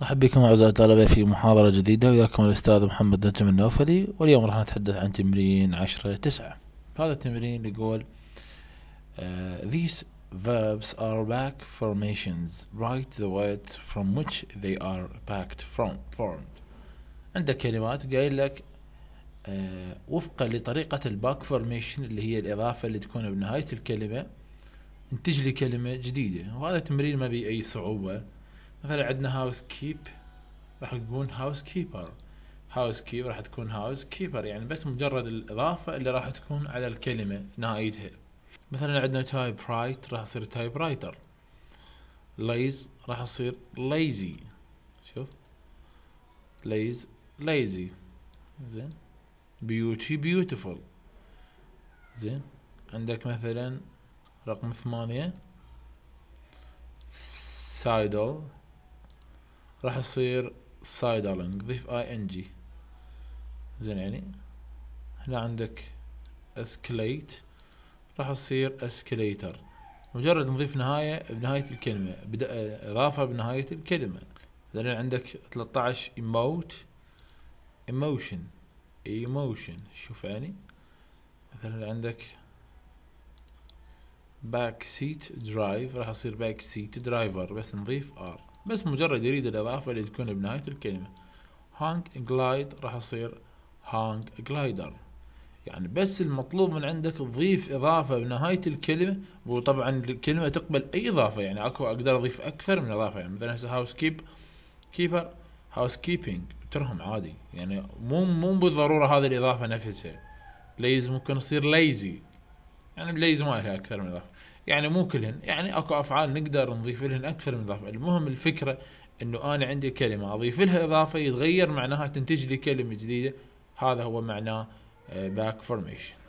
مرحبا بكم أعزائي الطلبة في محاضرة جديدة وياكم الأستاذ محمد نجم النوفلي واليوم راح نتحدث عن تمرين عشرة تسعة هذا التمرين يقول آه، These verbs are back formations Write the words from which they are backed from formed عندك كلمات قايل لك آه، وفقا لطريقة الباك فورميشن اللي هي الإضافة اللي تكون بنهاية الكلمة انتج لي كلمة جديدة وهذا تمرين ما به أي صعوبة مثلا عندنا هاوس كيب راح يكون هاوس كيبر هاوس كيب راح تكون هاوس كيبر يعني بس مجرد الاضافه اللي راح تكون على الكلمه نهايتها مثلا عندنا تايب رايت راح يصير تايب رايتر ليز راح يصير ليزي شوف ليز ليزي زين بيوتي بيوتيفول زين عندك مثلا رقم ثمانية سايدل راح يصير سايدرلينج ضيف اي ان جي زين يعني هنا عندك اسكليت راح تصير اسكليتر مجرد نضيف نهاية بنهاية الكلمة بدأ إضافة بنهاية الكلمة مثلا عندك 13 ايموت ايموشن ايموشن شوف يعني مثلا عندك باك سيت درايف راح يصير باك سيت درايفر بس نضيف ار بس مجرد يريد الإضافة اللي تكون بنهاية الكلمة هانج جلايد راح يصير هانج جلايدر يعني بس المطلوب من عندك تضيف إضافة بنهاية الكلمة وطبعا الكلمة تقبل أي إضافة يعني أكو أقدر أضيف أكثر من إضافة يعني مثلا هسه هاوس كيب كيبر هاوس كيبينج ترهم عادي يعني مو مو بالضرورة هذه الإضافة نفسها ليز ممكن يصير ليزي يعني بليز ما لها اكثر من اضافه يعني مو كلهن يعني اكو افعال نقدر نضيف لهن اكثر من اضافه المهم الفكره انه انا عندي كلمه اضيف لها اضافه يتغير معناها تنتج لي كلمه جديده هذا هو معناه باك آه، فورميشن